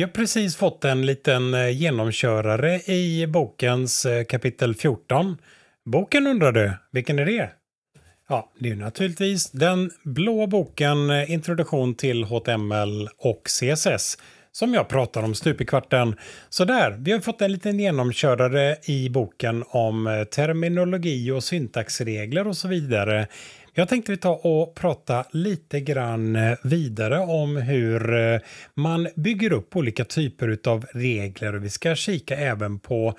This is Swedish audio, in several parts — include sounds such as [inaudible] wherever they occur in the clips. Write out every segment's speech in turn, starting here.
Vi har precis fått en liten eh, genomkörare i bokens eh, kapitel 14. Boken undrar du, vilken är det? Ja, det är naturligtvis den blå boken eh, Introduktion till HTML och CSS som jag pratar om stup i kvarten. Så där, vi har fått en liten genomkörare i boken om terminologi och syntaxregler och så vidare jag tänkte vi ta och prata lite grann eh, vidare om hur eh, man bygger upp olika typer av regler och vi ska kika även på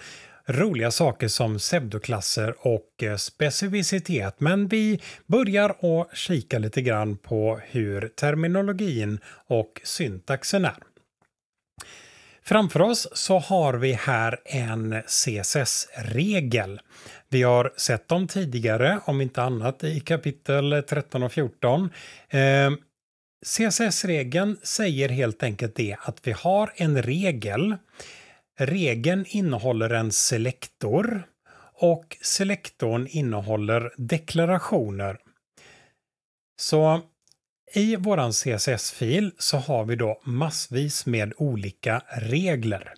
roliga saker som pseudoklasser och eh, specificitet. Men vi börjar och kika lite grann på hur terminologin och syntaxen är. Framför oss så har vi här en CSS-regel. Vi har sett dem tidigare, om inte annat i kapitel 13 och 14. Eh, CSS-regeln säger helt enkelt det att vi har en regel. Regeln innehåller en selektor och selektorn innehåller deklarationer. Så i våran CSS-fil så har vi då massvis med olika regler.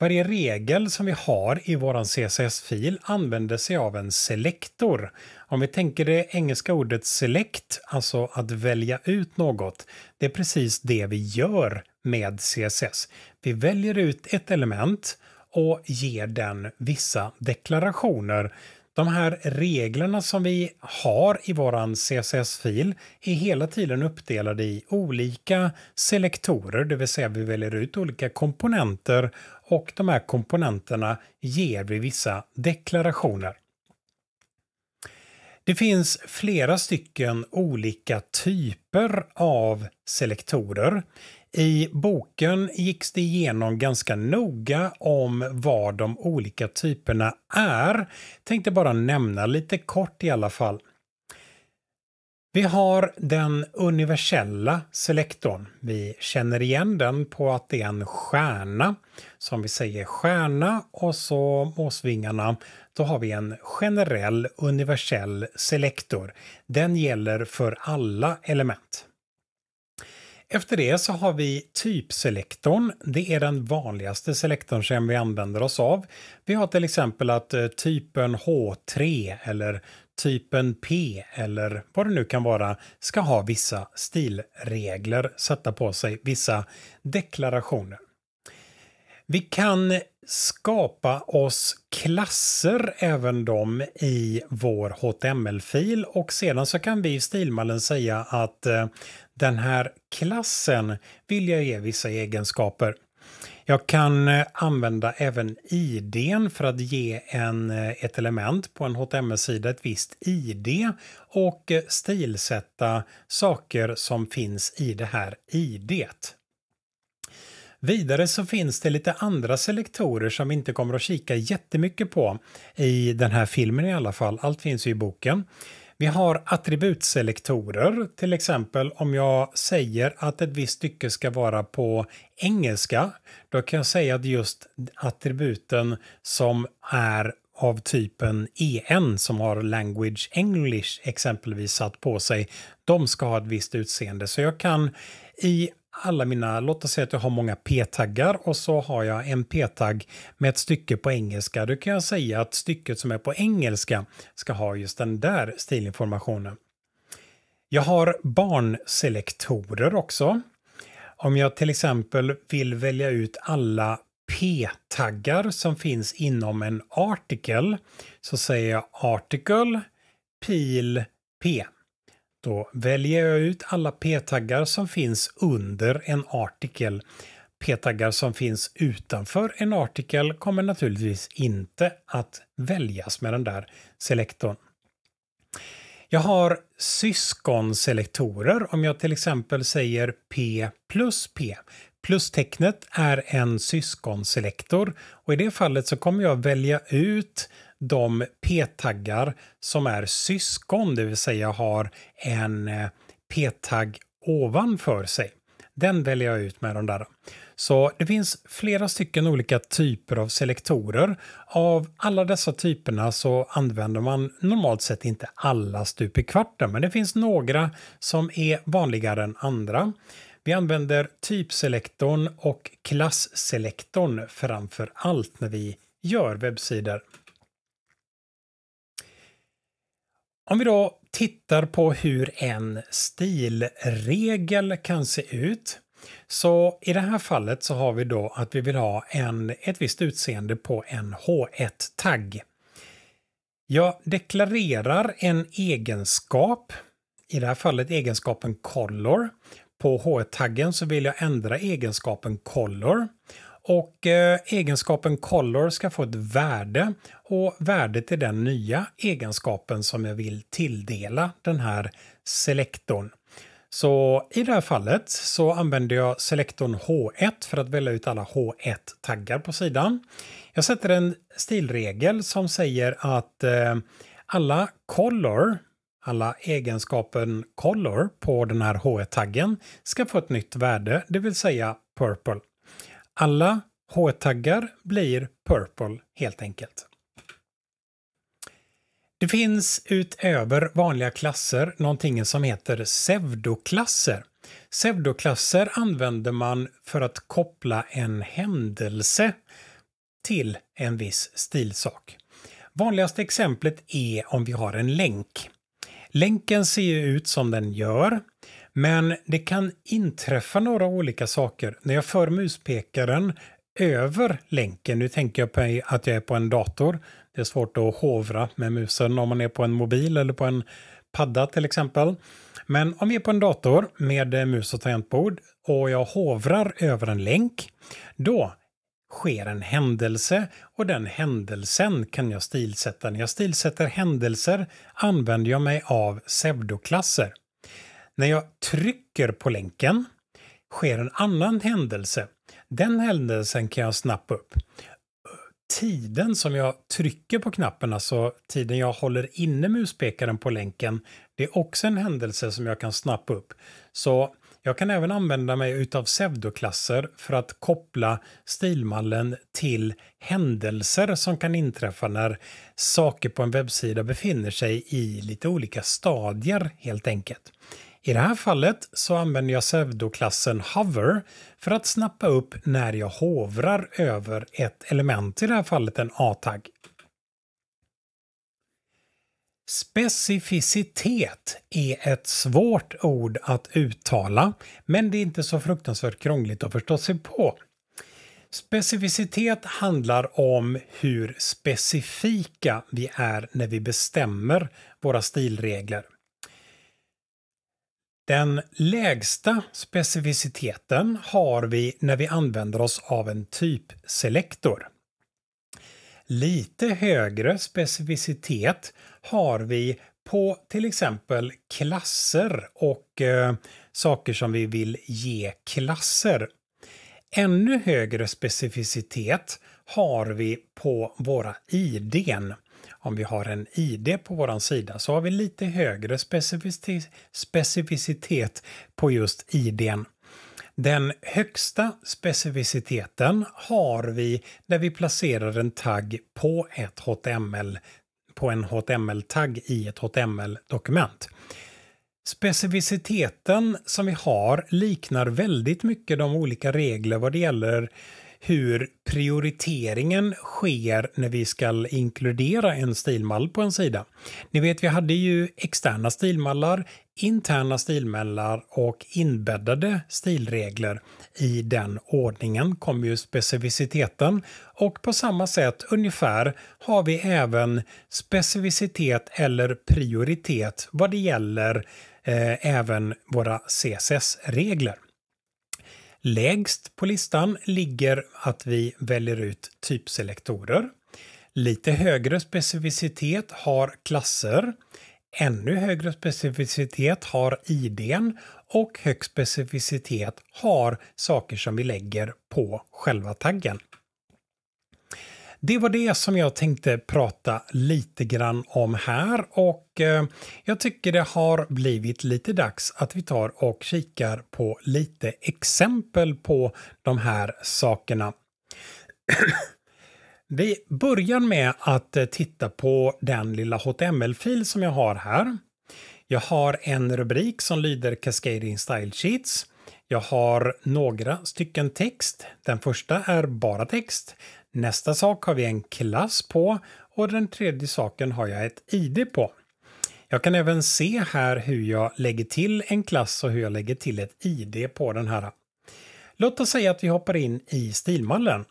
Varje regel som vi har i våran CSS-fil använder sig av en selektor. Om vi tänker det engelska ordet select, alltså att välja ut något, det är precis det vi gör med CSS. Vi väljer ut ett element och ger den vissa deklarationer de här reglerna som vi har i våran CSS-fil är hela tiden uppdelade i olika selektorer, det vill säga vi väljer ut olika komponenter och de här komponenterna ger vi vissa deklarationer. Det finns flera stycken olika typer av selektorer. I boken gicks det igenom ganska noga om vad de olika typerna är. Tänkte bara nämna lite kort i alla fall. Vi har den universella selektorn. Vi känner igen den på att det är en stjärna. Som vi säger stjärna och så måsvingarna, då har vi en generell universell selektor. Den gäller för alla element. Efter det så har vi typselektorn. Det är den vanligaste selektorn som vi använder oss av. Vi har till exempel att eh, typen H3 eller typen P eller vad det nu kan vara ska ha vissa stilregler, sätta på sig vissa deklarationer. Vi kan skapa oss klasser även de i vår HTML-fil och sedan så kan vi i stilmallen säga att eh, den här klassen vill jag ge vissa egenskaper. Jag kan eh, använda även idén för att ge en, eh, ett element på en HTML-sida ett visst id och stilsätta saker som finns i det här idet. Vidare så finns det lite andra selektorer som vi inte kommer att kika jättemycket på i den här filmen i alla fall. Allt finns ju i boken. Vi har attributselektorer, till exempel om jag säger att ett visst stycke ska vara på engelska, då kan jag säga att just attributen som är av typen EN som har language English exempelvis satt på sig, de ska ha ett visst utseende. Så jag kan i alla mina, låt oss säga att jag har många p-taggar och så har jag en p-tagg med ett stycke på engelska. Då kan jag säga att stycket som är på engelska ska ha just den där stilinformationen. Jag har barnselektorer också. Om jag till exempel vill välja ut alla p-taggar som finns inom en artikel så säger jag article, pil, p. Då väljer jag ut alla p-taggar som finns under en artikel. P-taggar som finns utanför en artikel kommer naturligtvis inte att väljas med den där selektorn. Jag har syskonselektorer om jag till exempel säger P plus P. Plustecknet är en syskonselektor och i det fallet så kommer jag välja ut de p-taggar som är syskon, det vill säga har en eh, p-tagg ovanför sig. Den väljer jag ut med de där. Så det finns flera stycken olika typer av selektorer. Av alla dessa typerna så använder man normalt sett inte alla stup i kvarten, men det finns några som är vanligare än andra. Vi använder typselektorn och klassselektorn framför allt när vi gör webbsidor. Om vi då tittar på hur en stilregel kan se ut. Så i det här fallet så har vi då att vi vill ha en, ett visst utseende på en H1-tagg. Jag deklarerar en egenskap, i det här fallet egenskapen color. På H1-taggen så vill jag ändra egenskapen color och eh, egenskapen color ska få ett värde och värdet är den nya egenskapen som jag vill tilldela den här selektorn. Så i det här fallet så använder jag selektorn H1 för att välja ut alla H1-taggar på sidan. Jag sätter en stilregel som säger att eh, alla color, alla egenskapen color på den här H1-taggen ska få ett nytt värde, det vill säga purple. Alla H-taggar blir purple helt enkelt. Det finns utöver vanliga klasser någonting som heter pseudoklasser. Pseudoklasser använder man för att koppla en händelse till en viss stilsak. Vanligaste exemplet är om vi har en länk. Länken ser ju ut som den gör, men det kan inträffa några olika saker. När jag för muspekaren över länken, nu tänker jag på att jag är på en dator, det är svårt att hovra med musen om man är på en mobil eller på en padda till exempel. Men om vi är på en dator med mus och tangentbord och jag hovrar över en länk, då sker en händelse och den händelsen kan jag stilsätta. När jag stilsätter händelser använder jag mig av pseudoklasser. När jag trycker på länken sker en annan händelse. Den händelsen kan jag snappa upp. Tiden som jag trycker på knappen, alltså tiden jag håller inne muspekaren på länken, det är också en händelse som jag kan snappa upp. Så jag kan även använda mig utav pseudoklasser för att koppla stilmallen till händelser som kan inträffa när saker på en webbsida befinner sig i lite olika stadier helt enkelt. I det här fallet så använder jag pseudoklassen Hover för att snappa upp när jag hovrar över ett element, i det här fallet en A-tagg. Specificitet är ett svårt ord att uttala, men det är inte så fruktansvärt krångligt att förstå sig på. Specificitet handlar om hur specifika vi är när vi bestämmer våra stilregler. Den lägsta specificiteten har vi när vi använder oss av en typselektor. Lite högre specificitet har vi på till exempel klasser och eh, saker som vi vill ge klasser. Ännu högre specificitet har vi på våra idén. Om vi har en ID på vår sida så har vi lite högre specificitet på just idén. Den högsta specificiteten har vi när vi placerar en tagg på ett HTML på en HTML-tagg i ett HTML-dokument. Specificiteten som vi har liknar väldigt mycket de olika regler vad det gäller hur prioriteringen sker när vi ska inkludera en stilmall på en sida. Ni vet, vi hade ju externa stilmallar, interna stilmallar och inbäddade stilregler. I den ordningen kommer ju specificiteten och på samma sätt ungefär har vi även specificitet eller prioritet vad det gäller eh, även våra CSS-regler. Lägst på listan ligger att vi väljer ut typselektorer. Lite högre specificitet har klasser. Ännu högre specificitet har idén och hög specificitet har saker som vi lägger på själva taggen det var det som jag tänkte prata lite grann om här och eh, jag tycker det har blivit lite dags att vi tar och kikar på lite exempel på de här sakerna. [coughs] vi börjar med att eh, titta på den lilla HTML-fil som jag har här. Jag har en rubrik som lyder Cascading Style Sheets. Jag har några stycken text. Den första är bara text. Nästa sak har vi en klass på och den tredje saken har jag ett ID på. Jag kan även se här hur jag lägger till en klass och hur jag lägger till ett ID på den här. Låt oss säga att vi hoppar in i stilmallen.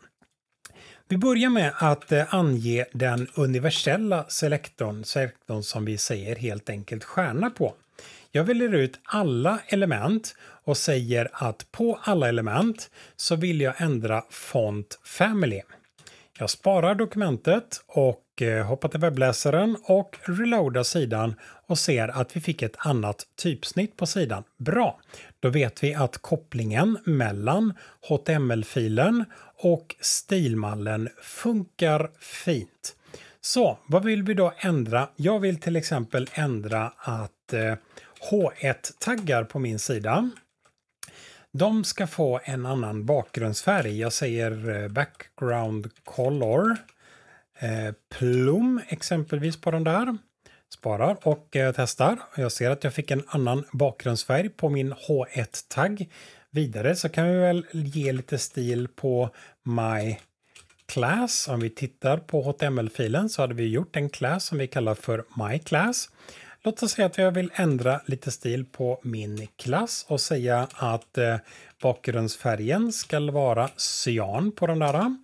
Vi börjar med att eh, ange den universella selektorn, selektorn som vi säger helt enkelt stjärna på. Jag väljer ut alla element och säger att på alla element så vill jag ändra font family. Jag sparar dokumentet och eh, hoppar till webbläsaren och reloadar sidan och ser att vi fick ett annat typsnitt på sidan. Bra! Då vet vi att kopplingen mellan HTML-filen och stilmallen funkar fint. Så vad vill vi då ändra? Jag vill till exempel ändra att H1-taggar eh, på min sida de ska få en annan bakgrundsfärg. Jag säger eh, background color. Eh, plum exempelvis på den där. Sparar och eh, testar. Jag ser att jag fick en annan bakgrundsfärg på min H1-tagg. Vidare så kan vi väl ge lite stil på My Class. Om vi tittar på HTML-filen så hade vi gjort en class som vi kallar för My Class. Låt oss säga att jag vill ändra lite stil på min klass och säga att eh, bakgrundsfärgen ska vara cyan på den där.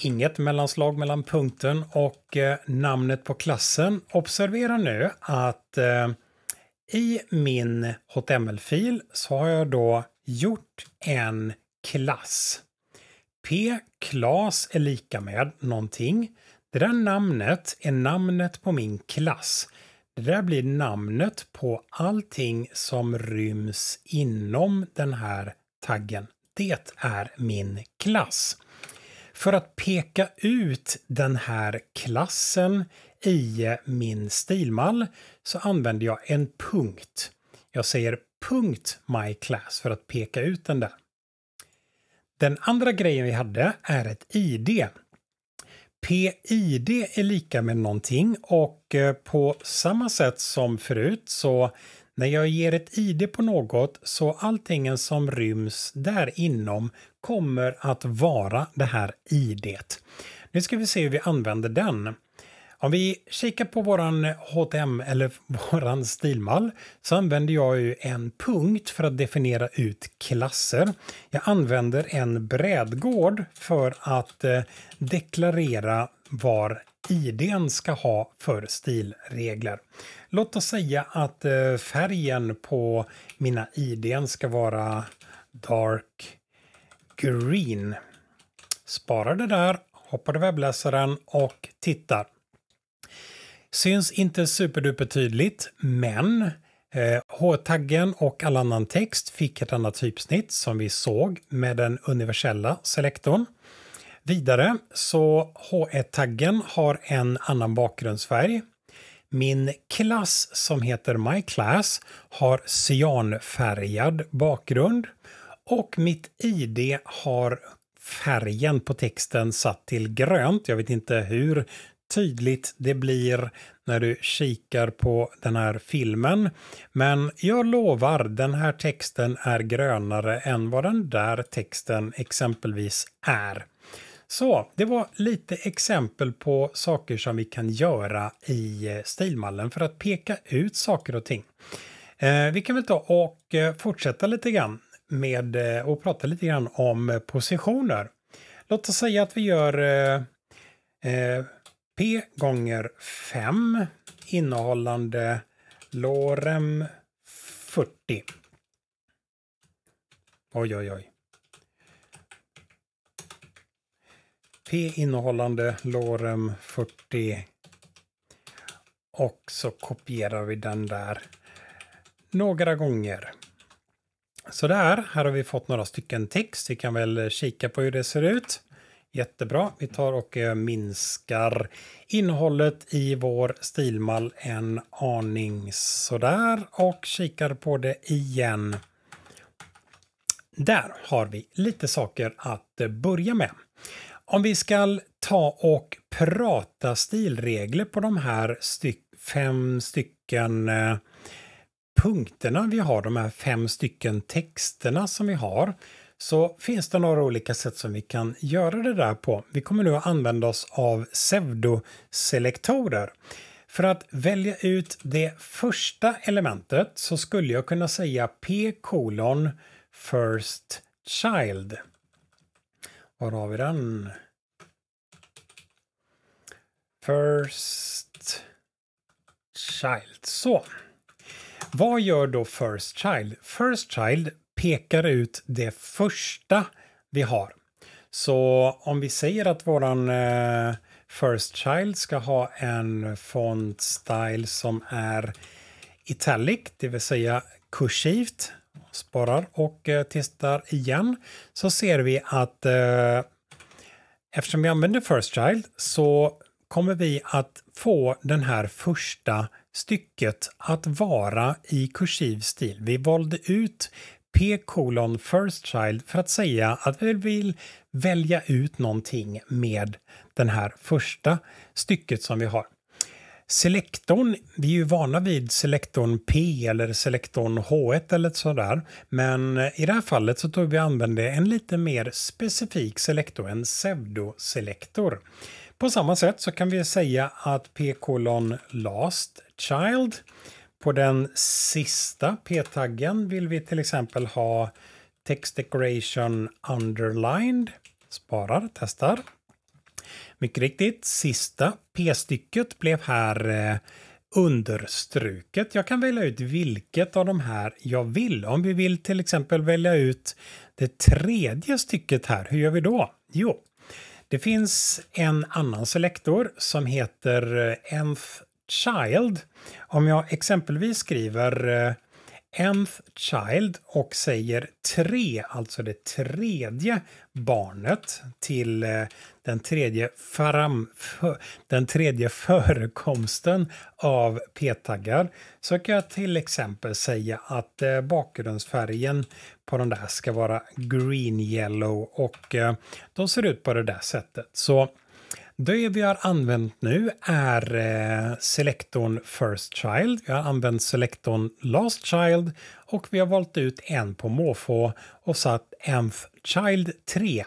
Inget mellanslag mellan punkten och eh, namnet på klassen. Observera nu att eh, i min HTML-fil så har jag då gjort en klass. P class är lika med någonting. Det där namnet är namnet på min klass. Det där blir namnet på allting som ryms inom den här taggen. Det är min klass. För att peka ut den här klassen i min stilmall så använder jag en punkt. Jag säger punkt my class för att peka ut den där. Den andra grejen vi hade är ett ID. PID är lika med någonting och eh, på samma sätt som förut så när jag ger ett ID på något så allting som ryms där inom kommer att vara det här IDet. Nu ska vi se hur vi använder den. Om vi kikar på våran HTM eller [laughs] våran stilmall så använder jag ju en punkt för att definiera ut klasser. Jag använder en brädgård för att eh, deklarera var idén ska ha för stilregler. Låt oss säga att eh, färgen på mina idén ska vara dark green. Sparar det där, hoppar till webbläsaren och tittar. Syns inte superduper tydligt, men eh, H-taggen och all annan text fick ett annat typsnitt som vi såg med den universella selektorn. Vidare så H1-taggen har en annan bakgrundsfärg. Min klass som heter My Class har cyanfärgad bakgrund och mitt ID har färgen på texten satt till grönt. Jag vet inte hur tydligt det blir när du kikar på den här filmen. Men jag lovar, den här texten är grönare än vad den där texten exempelvis är. Så det var lite exempel på saker som vi kan göra i eh, stilmallen för att peka ut saker och ting. Eh, vi kan väl ta och eh, fortsätta lite grann med och prata lite grann om positioner. Låt oss säga att vi gör eh, P gånger 5 innehållande lorem 40. Oj, oj, oj. P innehållande lorem 40. Och så kopierar vi den där några gånger. Sådär, här har vi fått några stycken text. Vi kan väl kika på hur det ser ut. Jättebra. Vi tar och eh, minskar innehållet i vår stilmall en aning sådär och kikar på det igen. Där har vi lite saker att eh, börja med. Om vi ska ta och prata stilregler på de här styck, fem stycken eh, punkterna vi har, de här fem stycken texterna som vi har, så finns det några olika sätt som vi kan göra det där på. Vi kommer nu att använda oss av pseudoselektorer. För att välja ut det första elementet så skulle jag kunna säga p kolon first child. Var har vi den? First Child. Så. Vad gör då First Child? First Child pekar ut det första vi har. Så om vi säger att våran eh, First Child ska ha en font style som är italic, det vill säga kursivt, sparar och eh, testar igen, så ser vi att eh, eftersom vi använder First Child så kommer vi att få den här första stycket att vara i kursiv stil. Vi valde ut p kolon first child för att säga att vi vill välja ut någonting med den här första stycket som vi har. Selektorn, vi är ju vana vid selektorn P eller selektorn H1 eller sådär. Men i det här fallet så tror vi använde en lite mer specifik selektor, en pseudoselektor. På samma sätt så kan vi säga att P kolon last child på den sista p-taggen vill vi till exempel ha text decoration underlined. Sparar, testar. Mycket riktigt, sista p-stycket blev här eh, understruket. Jag kan välja ut vilket av de här jag vill. Om vi vill till exempel välja ut det tredje stycket här, hur gör vi då? Jo, det finns en annan selektor som heter eh, nth child. Om jag exempelvis skriver eh, nth child och säger tre, alltså det tredje barnet till eh, den tredje, fram, för, den tredje förekomsten av p-taggar så kan jag till exempel säga att eh, bakgrundsfärgen på den där ska vara green yellow och de ser ut på det där sättet. Så det vi har använt nu är eh, selektorn First Child, vi har använt selektorn Last Child och vi har valt ut en på måfå och satt Enth Child 3.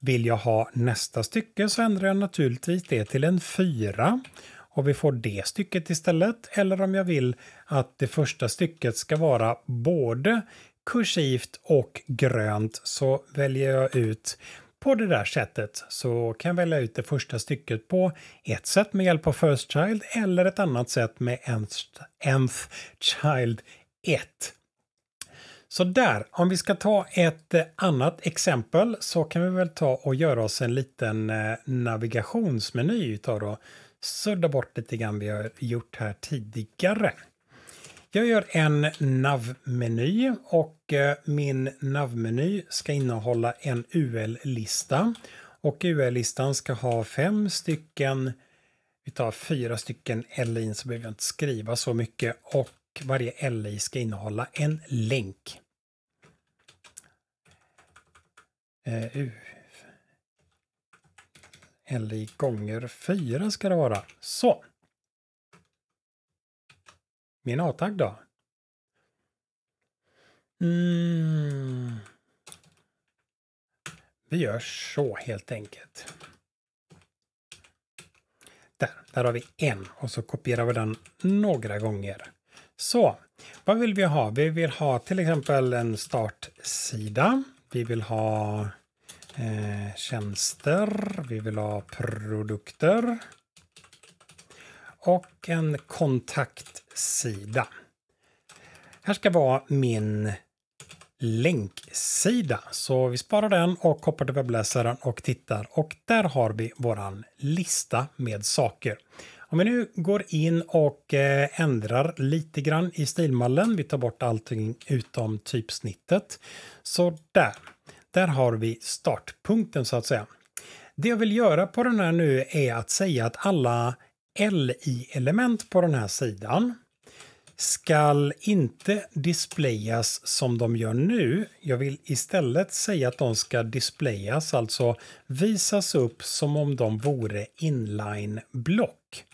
Vill jag ha nästa stycke så ändrar jag naturligtvis det till en 4 och vi får det stycket istället. Eller om jag vill att det första stycket ska vara både kursivt och grönt så väljer jag ut på det där sättet så kan jag välja ut det första stycket på ett sätt med hjälp av First Child eller ett annat sätt med Nth, Child 1. Så där, om vi ska ta ett eh, annat exempel så kan vi väl ta och göra oss en liten eh, navigationsmeny utav då. Sudda bort lite grann vi har gjort här tidigare. Jag gör en navmeny och eh, min navmeny ska innehålla en UL-lista. Och UL-listan ska ha fem stycken, vi tar fyra stycken LI så behöver jag inte skriva så mycket. Och varje LI ska innehålla en länk. Uh, eh, LI gånger fyra ska det vara. Så. Min A-tagg då? Mm. Vi gör så helt enkelt. Där, där har vi en och så kopierar vi den några gånger. Så, vad vill vi ha? Vi vill ha till exempel en startsida. Vi vill ha eh, tjänster. Vi vill ha produkter. Och en kontakt sida. Här ska vara min länksida. Så vi sparar den och hoppar till webbläsaren och tittar och där har vi våran lista med saker. Om vi nu går in och eh, ändrar lite grann i stilmallen, vi tar bort allting utom typsnittet. Så där, där har vi startpunkten så att säga. Det jag vill göra på den här nu är att säga att alla LI-element på den här sidan skall inte displayas som de gör nu. Jag vill istället säga att de ska displayas, alltså visas upp som om de vore inline-block.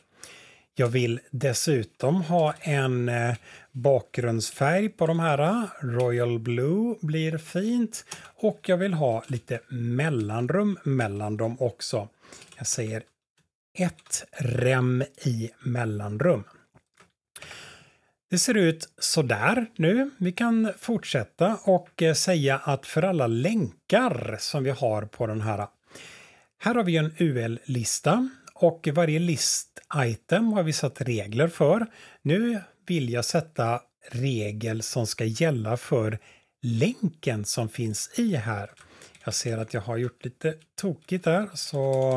Jag vill dessutom ha en eh, bakgrundsfärg på de här. Royal Blue blir fint och jag vill ha lite mellanrum mellan dem också. Jag säger ett rem i mellanrum. Det ser ut sådär nu. Vi kan fortsätta och eh, säga att för alla länkar som vi har på den här. Här har vi en UL-lista och varje list-item har vi satt regler för. Nu vill jag sätta regel som ska gälla för länken som finns i här. Jag ser att jag har gjort lite tokigt där så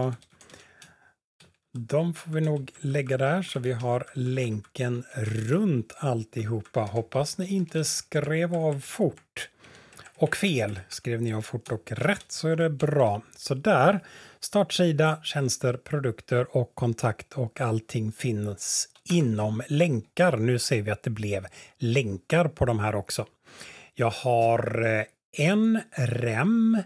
de får vi nog lägga där så vi har länken runt alltihopa. Hoppas ni inte skrev av fort och fel. Skrev ni av fort och rätt så är det bra. Så där, startsida, tjänster, produkter och kontakt och allting finns inom länkar. Nu ser vi att det blev länkar på de här också. Jag har eh, en rem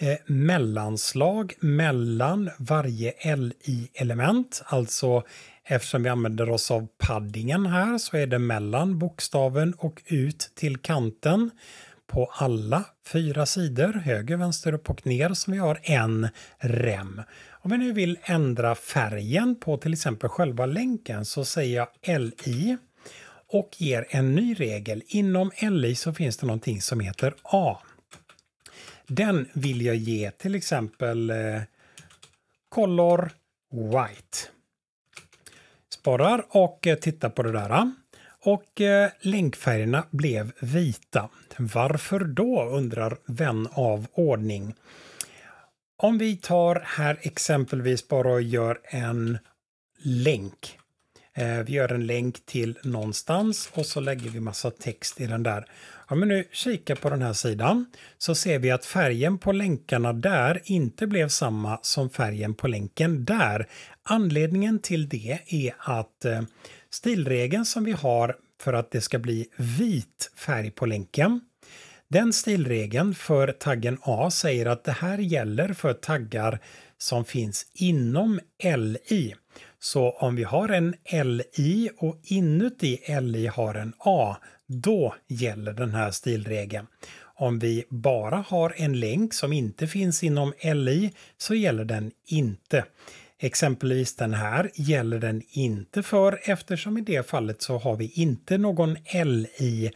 eh, mellanslag mellan varje LI-element. Alltså eftersom vi använder oss av paddingen här så är det mellan bokstaven och ut till kanten på alla fyra sidor, höger, vänster, upp och ner, som vi har en rem. Om vi nu vill ändra färgen på till exempel själva länken så säger jag LI och ger en ny regel. Inom LI så finns det någonting som heter A. Den vill jag ge till exempel eh, Color White. Sparar och eh, tittar på det där. Eh. Och eh, länkfärgerna blev vita. Varför då, undrar vän av ordning. Om vi tar här exempelvis bara och gör en länk Eh, vi gör en länk till någonstans och så lägger vi massa text i den där. Om vi nu kikar på den här sidan så ser vi att färgen på länkarna där inte blev samma som färgen på länken där. Anledningen till det är att eh, stilregeln som vi har för att det ska bli vit färg på länken den stilregeln för taggen A säger att det här gäller för taggar som finns inom LI. Så om vi har en LI och inuti LI har en A, då gäller den här stilregeln. Om vi bara har en länk som inte finns inom LI så gäller den inte. Exempelvis den här gäller den inte för eftersom i det fallet så har vi inte någon LI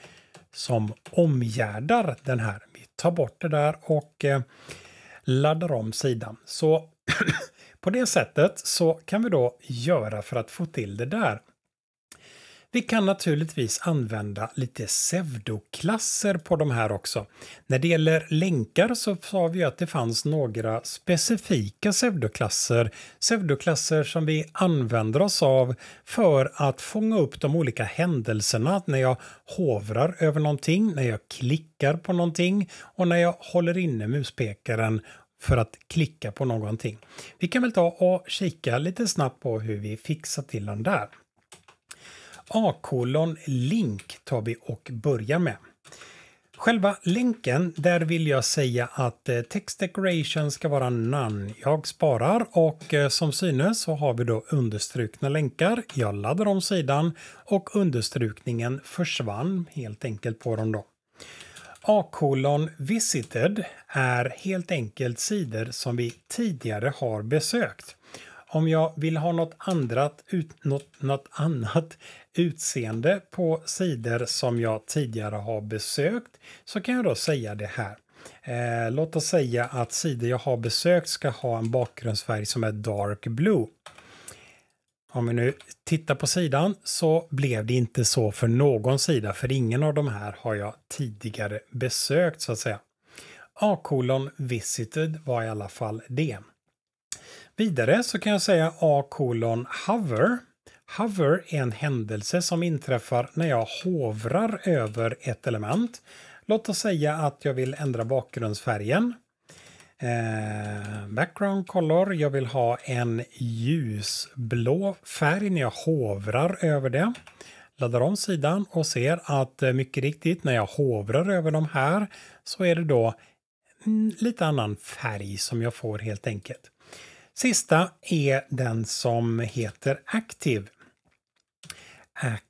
som omgärdar den här. Vi tar bort det där och eh, laddar om sidan. Så [clears throat] På det sättet så kan vi då göra för att få till det där. Vi kan naturligtvis använda lite pseudoklasser på de här också. När det gäller länkar så sa vi att det fanns några specifika pseudoklasser. Pseudoklasser som vi använder oss av för att fånga upp de olika händelserna när jag hovrar över någonting, när jag klickar på någonting och när jag håller inne muspekaren för att klicka på någonting. Vi kan väl ta och kika lite snabbt på hur vi fixar till den där. A-kolon link tar vi och börjar med. Själva länken, där vill jag säga att eh, text decoration ska vara namn. Jag sparar och eh, som synes så har vi då understrukna länkar. Jag laddar om sidan och understrukningen försvann helt enkelt på dem då. A-kolon visited är helt enkelt sidor som vi tidigare har besökt. Om jag vill ha något, andrat, ut, något, något annat utseende på sidor som jag tidigare har besökt så kan jag då säga det här. Eh, låt oss säga att sidor jag har besökt ska ha en bakgrundsfärg som är dark blue om vi nu tittar på sidan så blev det inte så för någon sida för ingen av de här har jag tidigare besökt så att säga. A-kolon visited var i alla fall det. Vidare så kan jag säga A-kolon hover. Hover är en händelse som inträffar när jag hovrar över ett element. Låt oss säga att jag vill ändra bakgrundsfärgen. Eh, background color, jag vill ha en ljusblå färg när jag hovrar över det. Laddar om sidan och ser att eh, mycket riktigt när jag hovrar över de här så är det då lite annan färg som jag får helt enkelt. Sista är den som heter Active. Ac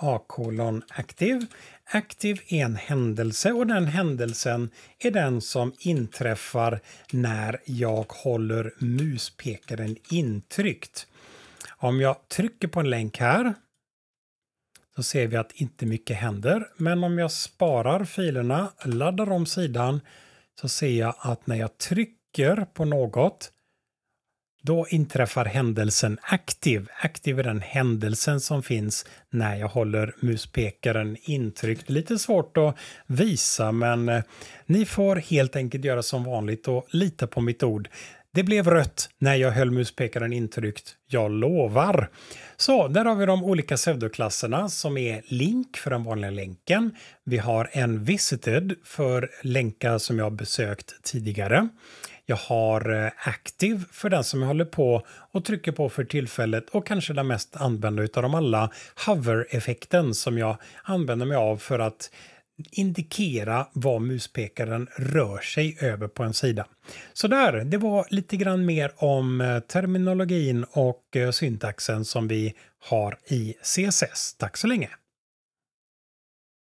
A-kolon Active. Active är en händelse och den händelsen är den som inträffar när jag håller muspekaren intryckt. Om jag trycker på en länk här så ser vi att inte mycket händer. Men om jag sparar filerna, laddar om sidan så ser jag att när jag trycker på något då inträffar händelsen aktiv. Aktiv är den händelsen som finns när jag håller muspekaren intryckt. Lite svårt att visa men eh, ni får helt enkelt göra som vanligt och lita på mitt ord. Det blev rött när jag höll muspekaren intryckt. Jag lovar! Så där har vi de olika pseudoklasserna som är link för den vanliga länken. Vi har en visited för länkar som jag besökt tidigare. Jag har eh, Active för den som jag håller på och trycker på för tillfället och kanske den mest använda utav dem alla, hover-effekten som jag använder mig av för att indikera var muspekaren rör sig över på en sida. Så där, det var lite grann mer om eh, terminologin och eh, syntaxen som vi har i CSS. Tack så länge!